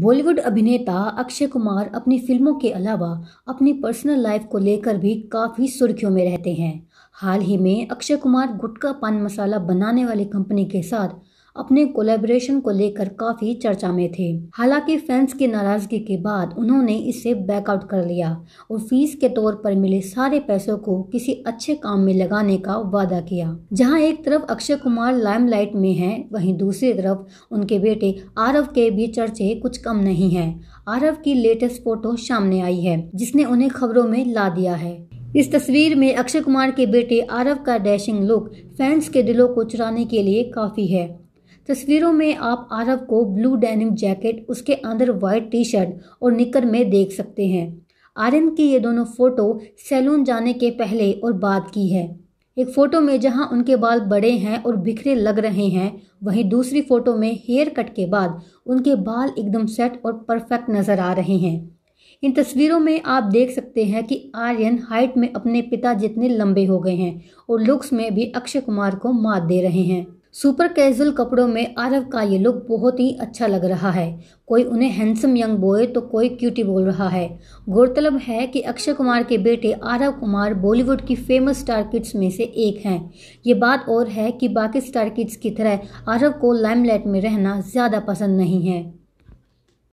बॉलीवुड अभिनेता अक्षय कुमार अपनी फिल्मों के अलावा अपनी पर्सनल लाइफ को लेकर भी काफ़ी सुर्खियों में रहते हैं हाल ही में अक्षय कुमार गुटखा पान मसाला बनाने वाली कंपनी के साथ अपने कोलेबोरेशन को लेकर काफी चर्चा में थे हालांकि फैंस की नाराजगी के बाद उन्होंने इसे बैकआउट कर लिया और फीस के तौर पर मिले सारे पैसों को किसी अच्छे काम में लगाने का वादा किया जहां एक तरफ अक्षय कुमार लाइमलाइट में हैं वहीं दूसरी तरफ उनके बेटे आरव के भी चर्चे कुछ कम नहीं है आरव की लेटेस्ट फोटो सामने आई है जिसने उन्हें खबरों में ला दिया है इस तस्वीर में अक्षय कुमार के बेटे आरव का डैशिंग लुक फैंस के दिलों को चुराने के लिए काफ़ी है तस्वीरों में आप आरव को ब्लू डेनिम जैकेट उसके अंदर व्हाइट टी शर्ट और निकर में देख सकते हैं आर्यन की ये दोनों फ़ोटो सैलून जाने के पहले और बाद की है एक फ़ोटो में जहां उनके बाल बड़े हैं और बिखरे लग रहे हैं वहीं दूसरी फ़ोटो में हेयर कट के बाद उनके बाल एकदम सेट और परफेक्ट नज़र आ रहे हैं इन तस्वीरों में आप देख सकते हैं कि आर्यन हाइट में अपने पिता जितने लंबे हो गए हैं और लुक्स में भी अक्षय कुमार को मात दे रहे हैं सुपर कैजुअल कपड़ों में आरव का ये लुक बहुत ही अच्छा लग रहा है कोई उन्हें हैंडसम यंग बॉय तो कोई क्यूटी बोल रहा है गौरतलब है कि अक्षय कुमार के बेटे आरव कुमार बॉलीवुड की फेमस स्टार किड्स में से एक हैं ये बात और है कि बाकी स्टार किड्स की तरह आरव को लाइमलाइट में रहना ज़्यादा पसंद नहीं है